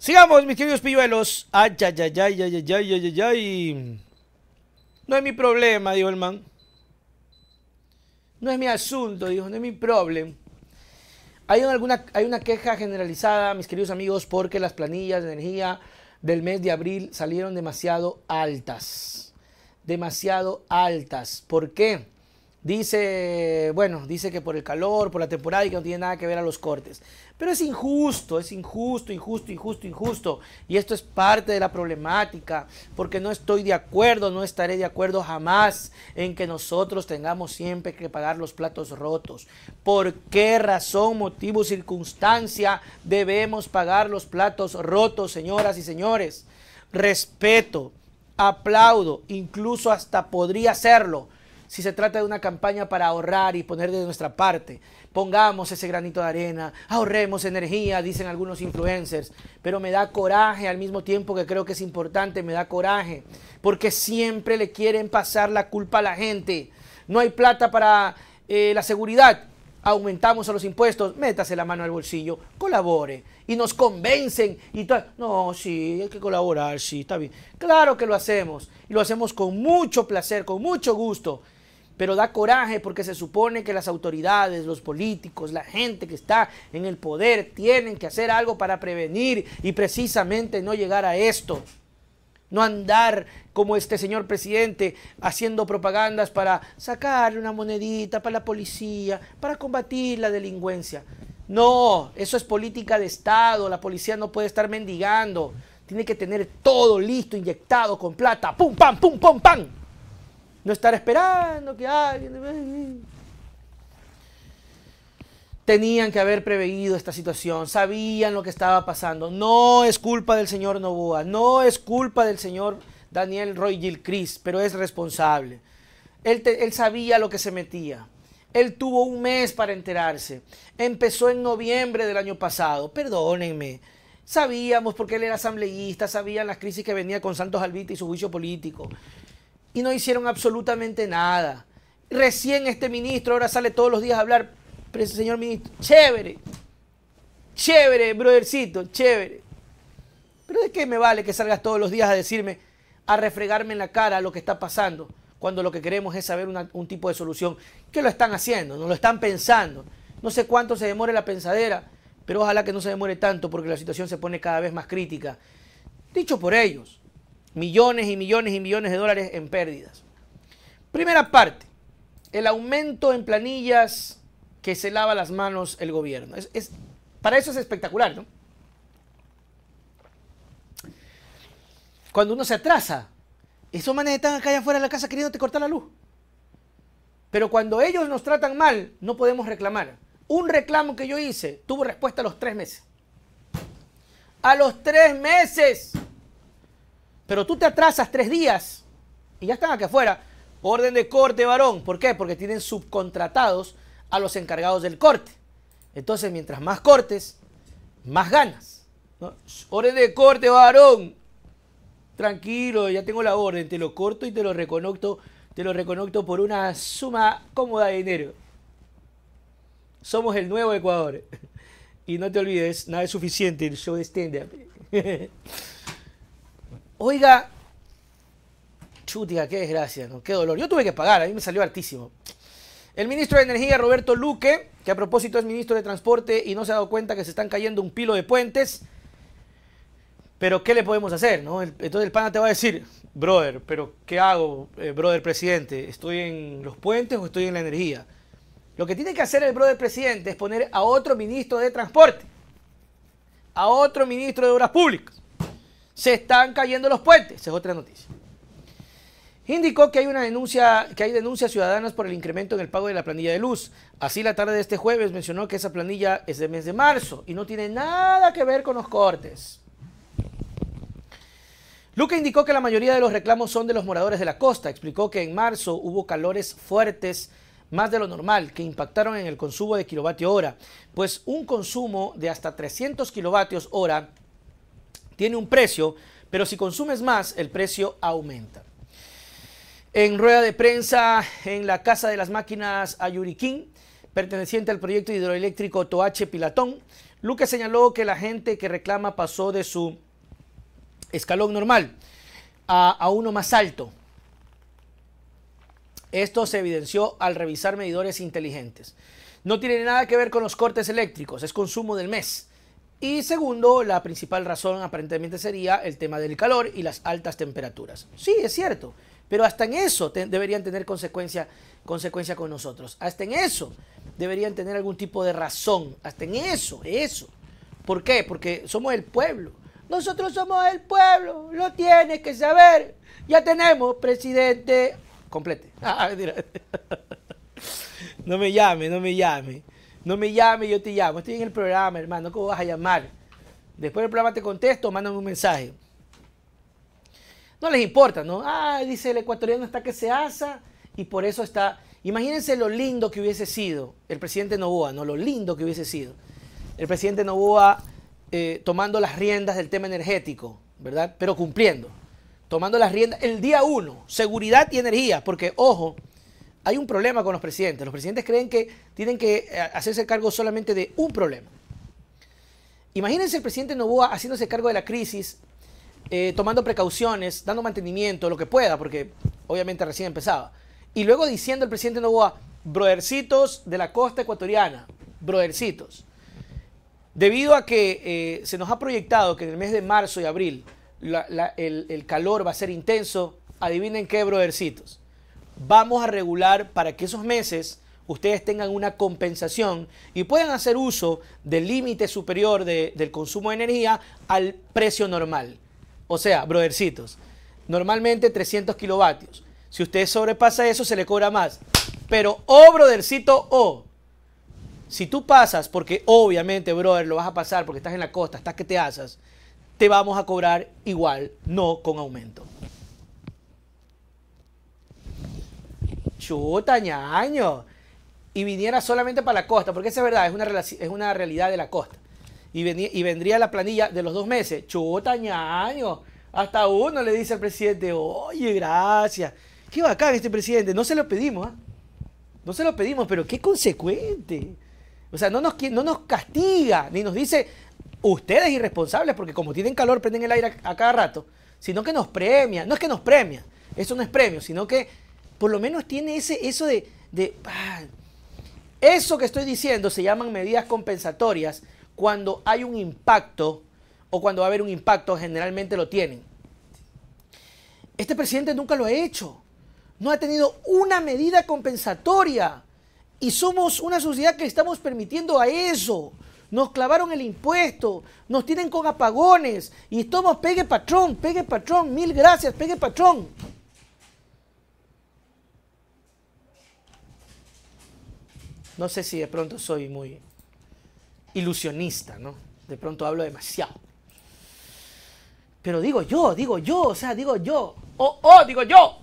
Sigamos, mis queridos pilluelos. Ay, ay, ay, ay, ay, ay, ay, ay, ay. No es mi problema, dijo el man. No es mi asunto, dijo, no es mi problema. Hay hay una queja generalizada, mis queridos amigos, porque las planillas de energía del mes de abril salieron demasiado altas. Demasiado altas. ¿Por qué? Dice, bueno, dice que por el calor, por la temporada y que no tiene nada que ver a los cortes. Pero es injusto, es injusto, injusto, injusto, injusto. Y esto es parte de la problemática, porque no estoy de acuerdo, no estaré de acuerdo jamás en que nosotros tengamos siempre que pagar los platos rotos. ¿Por qué razón, motivo, circunstancia debemos pagar los platos rotos, señoras y señores? Respeto, aplaudo, incluso hasta podría hacerlo si se trata de una campaña para ahorrar y poner de nuestra parte. Pongamos ese granito de arena, ahorremos energía, dicen algunos influencers, pero me da coraje al mismo tiempo que creo que es importante, me da coraje, porque siempre le quieren pasar la culpa a la gente. No hay plata para eh, la seguridad, aumentamos a los impuestos, métase la mano al bolsillo, colabore y nos convencen y no, sí, hay que colaborar, sí, está bien. Claro que lo hacemos y lo hacemos con mucho placer, con mucho gusto pero da coraje porque se supone que las autoridades, los políticos, la gente que está en el poder tienen que hacer algo para prevenir y precisamente no llegar a esto. No andar como este señor presidente haciendo propagandas para sacarle una monedita para la policía, para combatir la delincuencia. No, eso es política de Estado. La policía no puede estar mendigando. Tiene que tener todo listo, inyectado con plata. ¡Pum, pam, pum, pum, pam! No estar esperando que alguien... Tenían que haber preveído esta situación, sabían lo que estaba pasando. No es culpa del señor Novoa, no es culpa del señor Daniel Roy Gil pero es responsable. Él, él sabía lo que se metía. Él tuvo un mes para enterarse. Empezó en noviembre del año pasado. Perdónenme. Sabíamos porque él era asambleísta, sabían las crisis que venía con Santos Albita y su juicio político y no hicieron absolutamente nada. Recién este ministro ahora sale todos los días a hablar, pero ese señor ministro, chévere, chévere, brodercito, chévere. Pero ¿de qué me vale que salgas todos los días a decirme, a refregarme en la cara lo que está pasando, cuando lo que queremos es saber un tipo de solución? ¿Qué lo están haciendo, no lo están pensando. No sé cuánto se demore la pensadera, pero ojalá que no se demore tanto porque la situación se pone cada vez más crítica. Dicho por ellos, millones y millones y millones de dólares en pérdidas. Primera parte, el aumento en planillas que se lava las manos el gobierno. Es, para eso es espectacular, ¿no? Cuando uno se atrasa, esos manes están acá allá afuera de la casa te cortar la luz. Pero cuando ellos nos tratan mal, no podemos reclamar. Un reclamo que yo hice tuvo respuesta a los tres meses. A los tres meses. Pero tú te atrasas tres días y ya están aquí afuera. Orden de corte, varón. ¿Por qué? Porque tienen subcontratados a los encargados del corte. Entonces, mientras más cortes, más ganas. Orden de corte, varón. Tranquilo, ya tengo la orden. Te lo corto y te lo reconocto Te lo reconecto por una suma cómoda de dinero. Somos el nuevo Ecuador. Y no te olvides, nada es suficiente el show de Oiga, chutiga, qué desgracia, ¿no? qué dolor. Yo tuve que pagar, a mí me salió altísimo. El ministro de Energía, Roberto Luque, que a propósito es ministro de Transporte y no se ha dado cuenta que se están cayendo un pilo de puentes. Pero, ¿qué le podemos hacer? Entonces el pana te va a decir, brother, pero ¿qué hago, eh, brother presidente? ¿Estoy en los puentes o estoy en la energía? Lo que tiene que hacer el brother presidente es poner a otro ministro de Transporte, a otro ministro de Obras Públicas se están cayendo los puentes. es otra noticia. Indicó que hay una denuncia, que hay denuncias ciudadanas por el incremento en el pago de la planilla de luz. Así la tarde de este jueves mencionó que esa planilla es de mes de marzo y no tiene nada que ver con los cortes. Luca indicó que la mayoría de los reclamos son de los moradores de la costa. Explicó que en marzo hubo calores fuertes, más de lo normal, que impactaron en el consumo de kilovatio hora, pues un consumo de hasta 300 kilovatios hora tiene un precio, pero si consumes más, el precio aumenta. En rueda de prensa en la Casa de las Máquinas Ayuriquín, perteneciente al proyecto hidroeléctrico Toache Pilatón, Lucas señaló que la gente que reclama pasó de su escalón normal a uno más alto. Esto se evidenció al revisar medidores inteligentes. No tiene nada que ver con los cortes eléctricos, es consumo del mes. Y segundo, la principal razón aparentemente sería el tema del calor y las altas temperaturas. Sí, es cierto, pero hasta en eso deberían tener consecuencia, consecuencia con nosotros. Hasta en eso deberían tener algún tipo de razón. Hasta en eso, eso. ¿Por qué? Porque somos el pueblo. Nosotros somos el pueblo, lo tienes que saber. Ya tenemos presidente. Complete. Ah, no me llame, no me llame. No me llame, yo te llamo. Estoy en el programa, hermano. ¿Cómo vas a llamar? Después del programa te contesto, mándame un mensaje. No les importa, ¿no? Ah, dice el ecuatoriano está que se asa y por eso está. Imagínense lo lindo que hubiese sido el presidente Novoa, ¿no? Lo lindo que hubiese sido el presidente Novoa eh, tomando las riendas del tema energético, ¿verdad? Pero cumpliendo. Tomando las riendas el día uno, seguridad y energía, porque ojo, hay un problema con los presidentes. Los presidentes creen que tienen que eh, hacerse cargo solamente de un problema. Imagínense el presidente Novoa haciéndose cargo de la crisis, eh, tomando precauciones, dando mantenimiento, lo que pueda, porque obviamente recién empezaba. Y luego diciendo el presidente Novoa, brodercitos de la costa ecuatoriana, brodercitos. Debido a que eh, se nos ha proyectado que en el mes de marzo y abril el, el calor va a ser intenso, adivinen qué, brodercitos vamos a regular para que esos meses ustedes tengan una compensación y puedan hacer uso del límite superior del consumo de energía al precio normal. O sea, brodercitos, normalmente 300 kilovatios. Si usted sobrepasa eso, se le cobra más. Pero, oh, brodercito, oh, si tú pasas, porque obviamente, brother, lo vas a pasar porque estás en la costa, estás que te asas, te vamos a cobrar igual, no con aumento. chuta, ñaño. Y viniera solamente para la costa, porque esa es verdad, es una, es una realidad de la costa. Y, y vendría la planilla de los dos meses, chuta, ñaño. Hasta uno le dice al presidente, oye, gracias. Qué bacán este presidente, no se lo pedimos, ¿eh? No se lo pedimos, pero qué consecuente. O sea, no nos, no nos castiga, ni nos dice, ustedes irresponsables, porque como tienen calor, prenden el aire a cada rato, sino que nos premia. No es que nos premia, eso no es premio, sino que por lo menos tiene ese, eso de, ah, eso que estoy diciendo se llaman medidas compensatorias cuando hay un impacto o cuando va a haber un impacto, generalmente lo tienen. Este presidente nunca lo ha hecho. No ha tenido una medida compensatoria. Y somos una sociedad que estamos permitiendo a eso. Nos clavaron el impuesto, nos tienen con apagones y estamos pegue patrón, pegue patrón, mil gracias, pegue patrón. No sé si de pronto soy muy ilusionista, ¿no? De pronto hablo demasiado. Pero digo yo, digo yo, o sea, digo yo. Oh, oh, digo yo.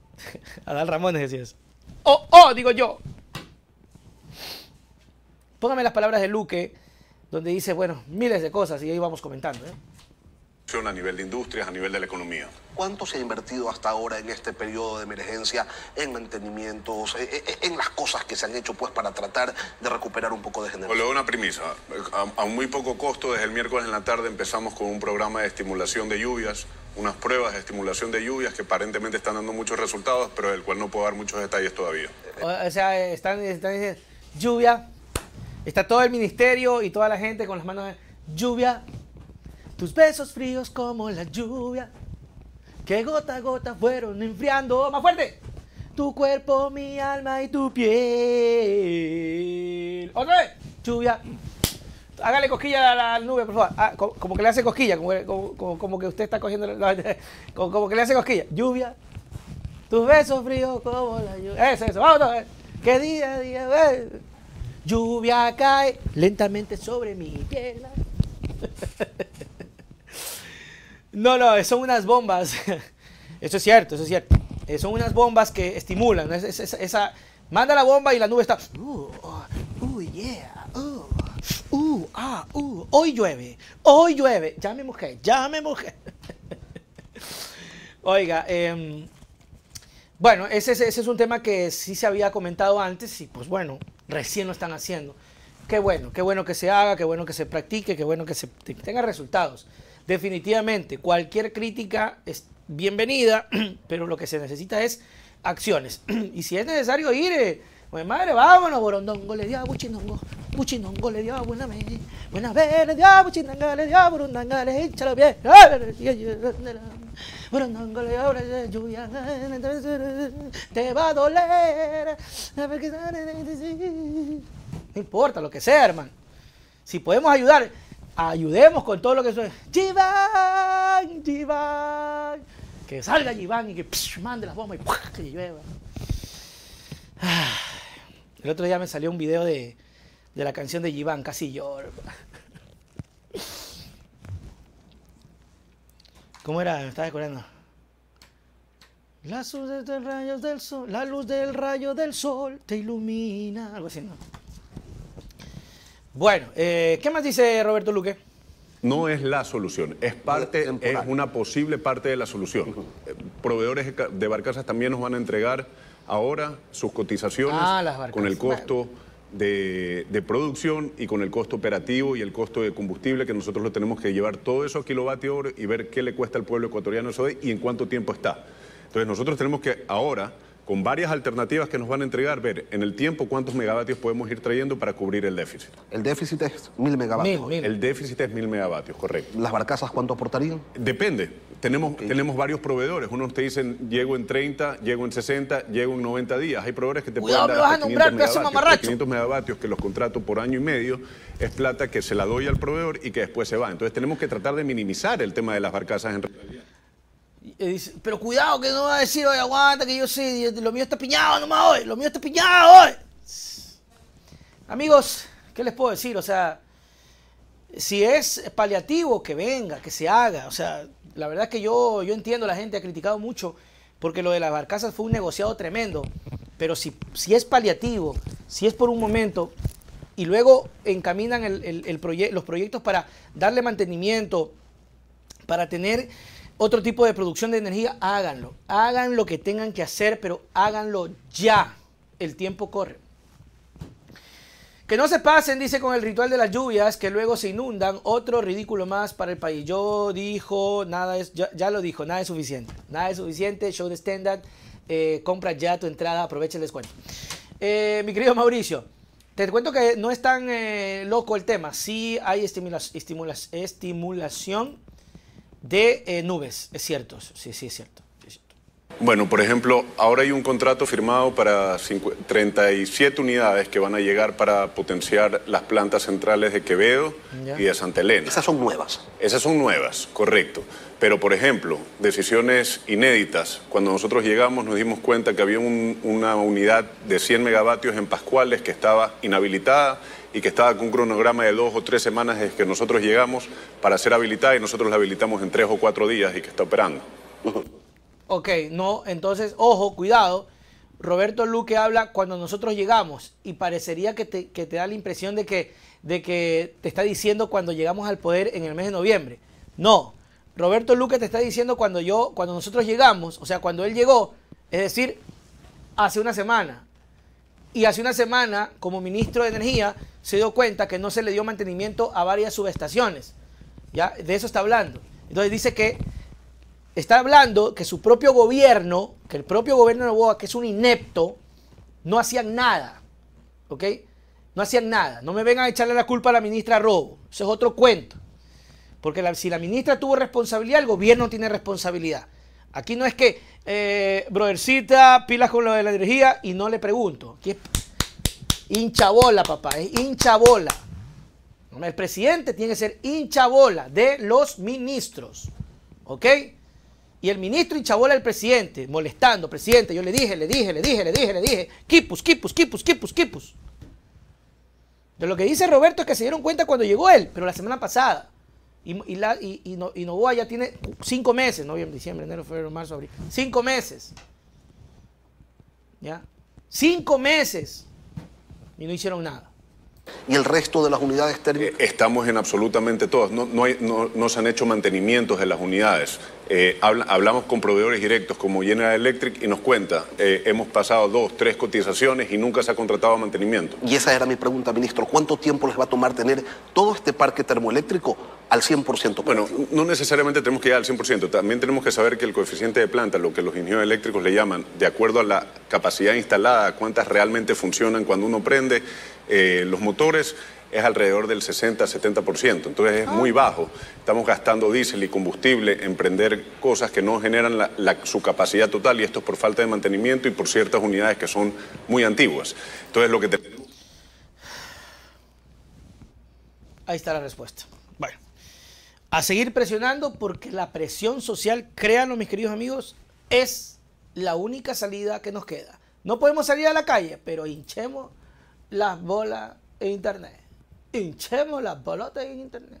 Adal Ramones decía eso. Oh, oh, digo yo. Póngame las palabras de Luque, donde dice, bueno, miles de cosas y ahí vamos comentando, ¿eh? a nivel de industrias, a nivel de la economía. ¿Cuánto se ha invertido hasta ahora en este periodo de emergencia en mantenimientos, eh, eh, en, las cosas que se han hecho pues para tratar de recuperar un poco de generación? Le doy una premisa. A, muy poco costo, desde el miércoles en la tarde empezamos con un programa de estimulación de lluvias, unas pruebas de estimulación de lluvias que aparentemente están dando muchos resultados, pero del cual no puedo dar muchos detalles todavía. O, sea, están, lluvia, está todo el ministerio y toda la gente con las manos... Lluvia tus besos fríos como la lluvia, que gota a gota fueron enfriando. ¡Más fuerte! Tu cuerpo, mi alma y tu piel. ¡Otra vez! Lluvia. Hágale cosquilla a la nube, por favor. Ah, como, que le hace cosquilla, como, que usted está cogiendo. como, que le hace cosquilla. Lluvia. Tus besos fríos como la lluvia. Eso, eso. Vamos a ver. Que día, día, Lluvia cae lentamente sobre mi piel. No, no, son unas bombas. Eso es cierto, eso es cierto. Eh, son unas bombas que estimulan. esa, manda la bomba y la nube está. Uh, uh, uh, yeah, uh, uh, ah, uh. Hoy llueve, hoy llueve. Ya me llame ya me Oiga, em, bueno, ese, ese, es un tema que sí se había comentado antes y pues bueno, recién lo están haciendo. Qué bueno, qué bueno que se haga, qué bueno que se practique, qué bueno que se tenga resultados definitivamente cualquier crítica es bienvenida, pero lo que se necesita es acciones. y si es necesario ir, madre, vámonos, borondongo, le dio buchinongo, buchinongo, le dio buena buena le dio buchinanga, le dio le bien, le te va a doler, no importa lo que sea, hermano. Si podemos ayudar, ayudemos con todo lo que eso es. ¡Giván! ¡Giván! Que salga Giván y que mande las bombas y que llueva. El otro día me salió un video de, la canción de Giván, casi llor ¿Cómo era? Me estaba descubriendo. La luz del rayo del sol, la luz del rayo del sol te ilumina. Algo así, ¿no? Bueno, eh, ¿qué más dice Roberto Luque? No es la solución, es parte, es una posible parte de la solución. Eh, proveedores de barcazas también nos van a entregar ahora sus cotizaciones ah, con el costo de, producción y con el costo operativo y el costo de combustible que nosotros lo tenemos que llevar todo eso a kilovatio hora y ver qué le cuesta al pueblo ecuatoriano eso y en cuánto tiempo está. Entonces nosotros tenemos que ahora con varias alternativas que nos van a entregar, ver en el tiempo cuántos megavatios podemos ir trayendo para cubrir el déficit. El déficit es mil megavatios. El déficit es mil megavatios, correcto. ¿Las barcazas cuánto aportarían? Depende. Tenemos, tenemos varios proveedores. Unos te dicen, llego en 30, llego en 60, llego en 90 días. Hay proveedores que te pueden dar hasta 500 megavatios, 500 megavatios que los contrato por año y medio. Es plata que se la doy al proveedor y que después se va. Entonces tenemos que tratar de minimizar el tema de las barcazas en realidad pero cuidado que no va a decir, oye, aguanta, que yo sí, este, lo mío está piñado nomás hoy, lo mío está piñado hoy. Amigos, ¿qué les puedo decir? O sea, si es paliativo, que venga, que se haga. O sea, la verdad es que yo, yo entiendo, la gente ha criticado mucho porque lo de las barcazas fue un negociado tremendo. Pero si, si es paliativo, si es por un momento, y luego encaminan el, los proyectos para darle mantenimiento, para tener otro tipo de producción de energía, háganlo. Hagan lo que tengan que hacer, pero háganlo ya. El tiempo corre. Que no se pasen, dice, con el ritual de las lluvias que luego se inundan. Otro ridículo más para el país. Yo dijo, nada es, ya, lo dijo, nada es suficiente. Nada es suficiente, show de standard. Eh, compra ya tu entrada, aprovecha el descuento. Eh, mi querido Mauricio, te cuento que no es tan eh, loco el tema. Sí hay estimulación de eh, nubes, es cierto, sí, sí, es cierto. Bueno, por ejemplo, ahora hay un contrato firmado para 37 unidades que van a llegar para potenciar las plantas centrales de Quevedo y de Santa Elena. Esas son nuevas. Esas son nuevas, correcto. Pero, por ejemplo, decisiones inéditas. Cuando nosotros llegamos nos dimos cuenta que había una unidad de 100 megavatios en Pascuales que estaba inhabilitada y que estaba con un cronograma de dos o tres semanas desde que nosotros llegamos para ser habilitada y nosotros la habilitamos en tres o cuatro días y que está operando. Ok, no, entonces, ojo, cuidado. Roberto Luque habla cuando nosotros llegamos y parecería que te, da la impresión de que, de que te está diciendo cuando llegamos al poder en el mes de noviembre. No, Roberto Luque te está diciendo cuando yo, cuando nosotros llegamos, o sea, cuando él llegó, es decir, hace una semana. Y hace una semana, como ministro de Energía, se dio cuenta que no se le dio mantenimiento a varias subestaciones. ¿Ya? De eso está hablando. Entonces dice que está hablando que su propio gobierno, que el propio gobierno de Novoa, que es un inepto, no hacían nada. ¿Ok? No hacían nada. No me vengan a echarle la culpa a la ministra Robo. Eso es otro cuento. Porque si la ministra tuvo responsabilidad, el gobierno tiene responsabilidad. Aquí no es que, eh, brodercita, pilas con lo de la energía y no le pregunto. Aquí es hinchabola, papá, es hinchabola. El presidente tiene que ser hinchabola de los ministros. ¿Ok? Y el ministro hinchabola al presidente, molestando, presidente, yo le dije, le dije, le dije, le dije, le dije, quipus, quipus, quipus, quipus, quipus. De lo que dice Roberto es que se dieron cuenta cuando llegó él, pero la semana pasada. Y, no, Novoa ya tiene cinco meses, noviembre, diciembre, enero, febrero, marzo, abril. Cinco meses. ¿Ya? Cinco meses. Y no hicieron nada. ¿Y el resto de las unidades térmicas? Eh, estamos en absolutamente todas. No, no, se han hecho mantenimientos en las unidades. Eh, hablamos con proveedores directos como General Electric y nos cuenta, eh, hemos pasado dos, tres cotizaciones y nunca se ha contratado mantenimiento. Y esa era mi pregunta, ministro. ¿Cuánto tiempo les va a tomar tener todo este parque termoeléctrico al 100%. Bueno, no necesariamente tenemos que llegar al 100%. También tenemos que saber que el coeficiente de planta, lo que los ingenieros eléctricos le llaman, de acuerdo a la capacidad instalada, cuántas realmente funcionan cuando uno prende eh, los motores, es alrededor del 60-70%. Entonces es muy ah. bajo. Estamos gastando diésel y combustible en prender cosas que no generan su capacidad total y esto es por falta de mantenimiento y por ciertas unidades que son muy antiguas. Entonces lo que tenemos... Ahí está la respuesta. Bueno. A seguir presionando porque la presión social, créanlo mis queridos amigos, es la única salida que nos queda. No podemos salir a la calle, pero hinchemos las bolas en internet. Hinchemos las bolotas en internet.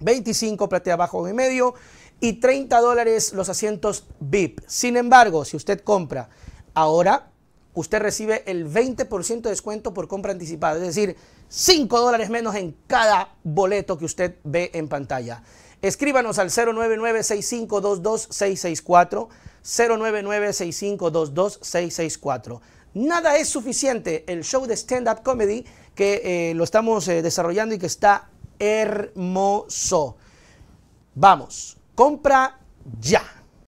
25 platea abajo y medio y 30 dólares los asientos VIP. Sin embargo, si usted compra ahora, usted recibe el 20% de descuento por compra anticipada, es decir, 5 dólares menos en cada boleto que usted ve en pantalla. Escríbanos al 099 0996522664. 099 Nada es suficiente, el show de stand-up comedy que eh, lo estamos eh, desarrollando y que está hermoso. Vamos, compra ya.